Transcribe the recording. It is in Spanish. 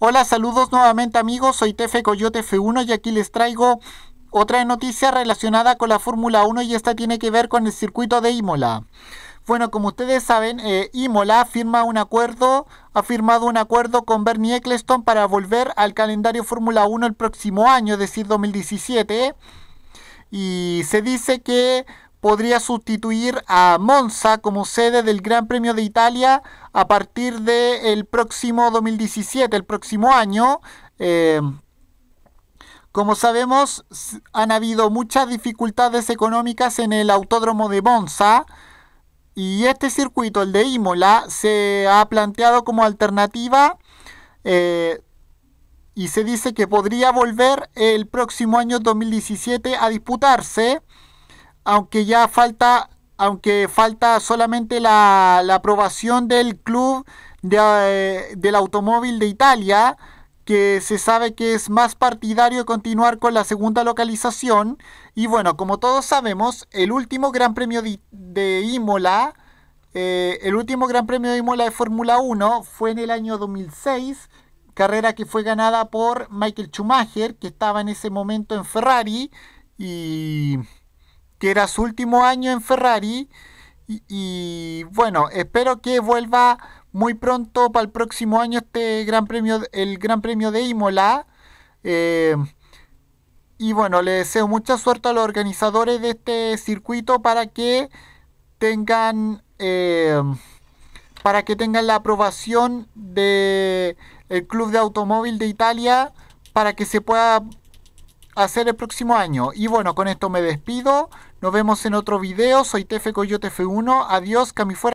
Hola, saludos nuevamente amigos, soy Tefe Coyote F1 y aquí les traigo otra noticia relacionada con la Fórmula 1 y esta tiene que ver con el circuito de Imola. Bueno, como ustedes saben, eh, Imola firma un acuerdo, ha firmado un acuerdo con Bernie Eccleston para volver al calendario Fórmula 1 el próximo año, es decir, 2017. Y se dice que podría sustituir a Monza como sede del Gran Premio de Italia a partir del próximo 2017, el próximo año. Eh, como sabemos, han habido muchas dificultades económicas en el autódromo de Monza y este circuito, el de Imola, se ha planteado como alternativa eh, y se dice que podría volver el próximo año 2017 a disputarse aunque ya falta, aunque falta solamente la, la aprobación del club eh, del automóvil de Italia, que se sabe que es más partidario continuar con la segunda localización. Y bueno, como todos sabemos, el último Gran Premio de, Imola, eh, el último Gran Premio de Imola de Fórmula 1 fue en el año 2006, carrera que fue ganada por Michael Schumacher, que estaba en ese momento en Ferrari. Y que era su último año en Ferrari. Y, bueno, espero que vuelva muy pronto para el próximo año este gran premio, el Gran Premio de Imola. Eh, y bueno, le deseo mucha suerte a los organizadores de este circuito para que tengan eh, para que tengan la aprobación del el Club de Automóvil de Italia para que se pueda hacer el próximo año. Y bueno, con esto me despido. Nos vemos en otro video. Soy Tefe Coyote F1. Adiós, Cami